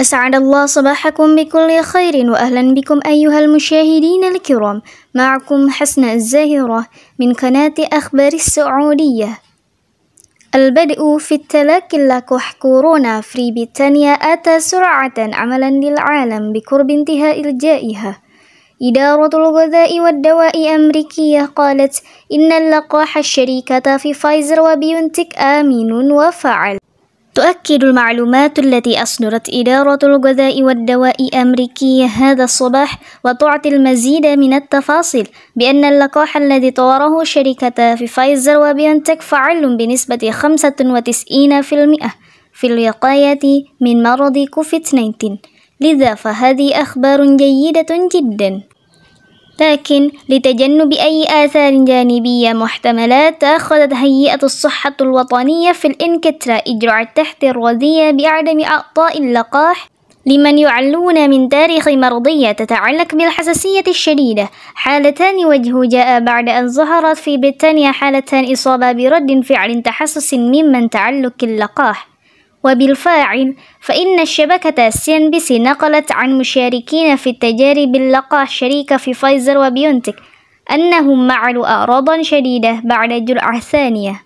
أسعد الله صباحكم بكل خير وأهلا بكم أيها المشاهدين الكرام معكم حسن الزاهرة من قناة أخبار السعودية البدء في التلاقي اللقاح كورونا في بريطانيا أتى سرعة عملا للعالم بقرب انتهاء الجائحة إدارة الغذاء والدواء أمريكية قالت إن اللقاح الشركة في فايزر وبيونتك آمن وفعل تؤكد المعلومات التي أصدرت إدارة الغذاء والدواء أمريكية هذا الصباح وتعطي المزيد من التفاصيل بأن اللقاح الذي طوره شركة في فايزر وبيونتك فعال بنسبة 95% في الوقاية من مرض كوفيد 19 لذا فهذه أخبار جيدة جدا لكن لتجنب أي آثار جانبية محتملة تأخذت هيئة الصحة الوطنية في الإنكترا إجراء تحت الرزية بعدم أعطاء اللقاح لمن يعلون من تاريخ مرضية تتعلق بالحساسية الشديدة حالتان وجه جاء بعد أن ظهرت في بريطانيا حالتان إصابة برد فعل تحسس ممن تعلق اللقاح وبالفاعل فإن الشبكة السين بي سي نقلت عن مشاركين في التجارب اللقاح شريكة في فايزر وبيونتك أنهم معلوا أعراضا شديدة بعد جرعة ثانية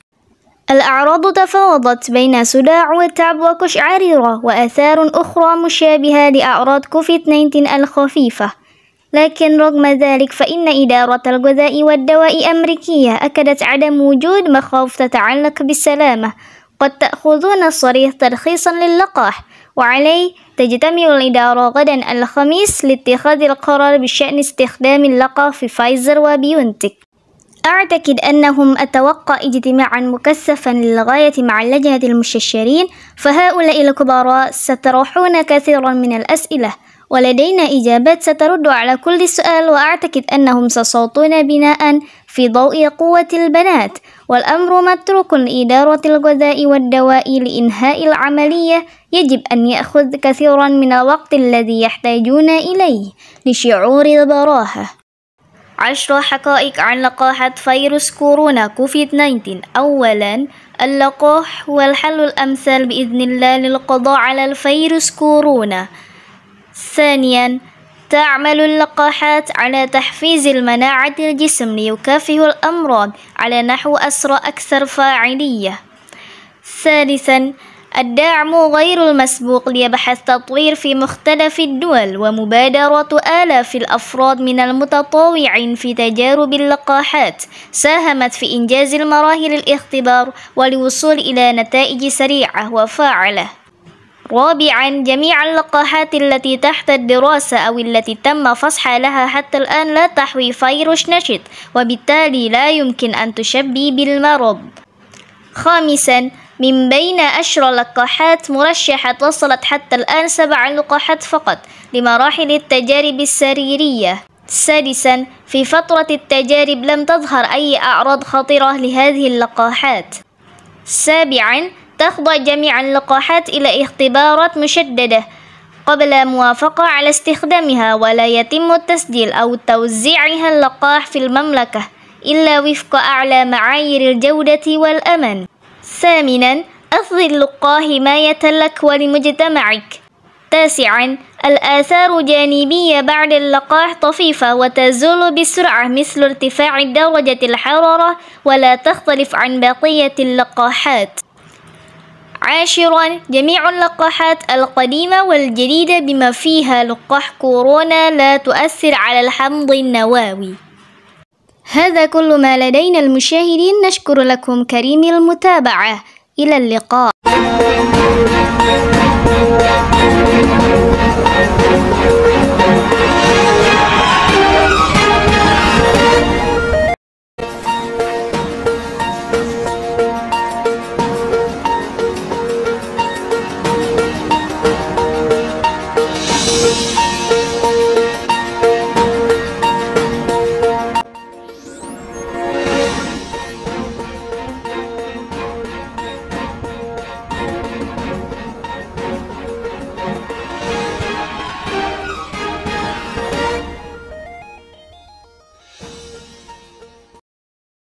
الأعراض تفاوضت بين صداع وتعب وقشعر وآثار أخرى مشابهة لأعراض كوفيد-19 الخفيفة لكن رغم ذلك فإن إدارة الغذاء والدواء الأمريكية أكدت عدم وجود مخاوف تتعلق بالسلامة قد تأخذون الصريح ترخيصا للقاح وعليه تجتمع الإدارة غدا الخميس لاتخاذ القرار بشأن استخدام اللقاح في فايزر وبيونتك أعتقد أنهم أتوقع اجتماعا مكثفا للغاية مع اللجنة المستشارين فهؤلاء الكبراء ستطرحون كثيرا من الأسئلة ولدينا إجابات سترد على كل سؤال وأعتقد أنهم سيصوتون بناء في ضوء قوة البنات والأمر متروك لإدارة الغذاء والدواء لإنهاء العملية يجب أن يأخذ كثيرا من الوقت الذي يحتاجون إليه لشعور البراهة عشر حقائق عن لقاحة فيروس كورونا كوفيد-19 أولا اللقاح هو الحل الأمثل بإذن الله للقضاء على الفيروس كورونا ثانيا تعمل اللقاحات على تحفيز المناعة الجسم ليكافه الأمراض على نحو أسرع أكثر فاعلية ثالثا الدعم غير المسبوق ليبحث تطوير في مختلف الدول ومبادرة آلاف الأفراد من المتطوعين في تجارب اللقاحات ساهمت في إنجاز المراحل الاختبار والوصول إلى نتائج سريعة وفاعلة رابعا جميع اللقاحات التي تحت الدراسة أو التي تم فصح لها حتى الآن لا تحوي فيروس نشط وبالتالي لا يمكن أن تشبي بالمرض خامسا من بين أشر لقاحات مرشحة وصلت حتى الآن سبع لقاحات فقط لمراحل التجارب السريرية سادسا في فترة التجارب لم تظهر أي أعراض خطيرة لهذه اللقاحات سابعا تخضع جميع اللقاحات إلى اختبارات مشددة قبل موافقة على استخدامها ولا يتم التسجيل أو توزيعها اللقاح في المملكة إلا وفق أعلى معايير الجودة والأمن ثامناً أفضل اللقاح ما يتلك ولمجتمعك تاسعاً الآثار جانبية بعد اللقاح طفيفة وتزول بسرعة مثل ارتفاع درجة الحرارة ولا تختلف عن بقية اللقاحات عاشرا جميع اللقاحات القديمة والجديدة بما فيها لقاح كورونا لا تؤثر على الحمض النووي هذا كل ما لدينا المشاهدين نشكر لكم كريم المتابعة إلى اللقاء